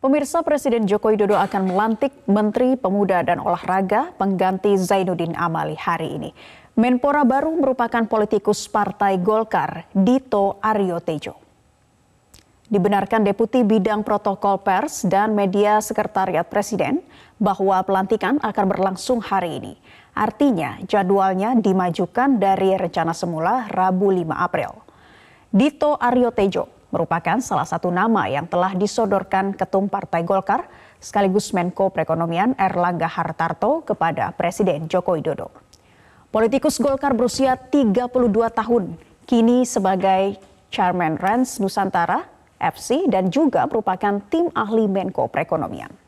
Pemirsa Presiden Joko Widodo akan melantik Menteri Pemuda dan Olahraga pengganti Zainuddin Amali hari ini. Menpora baru merupakan politikus Partai Golkar, Dito Aryo Tejo. Dibenarkan Deputi Bidang Protokol Pers dan Media Sekretariat Presiden bahwa pelantikan akan berlangsung hari ini. Artinya jadwalnya dimajukan dari rencana semula Rabu 5 April. Dito Aryo Tejo merupakan salah satu nama yang telah disodorkan Ketum Partai Golkar sekaligus Menko Perekonomian Erlangga Hartarto kepada Presiden Joko Widodo. Politikus Golkar berusia 32 tahun, kini sebagai Chairman Rans Nusantara FC dan juga merupakan tim ahli Menko Perekonomian.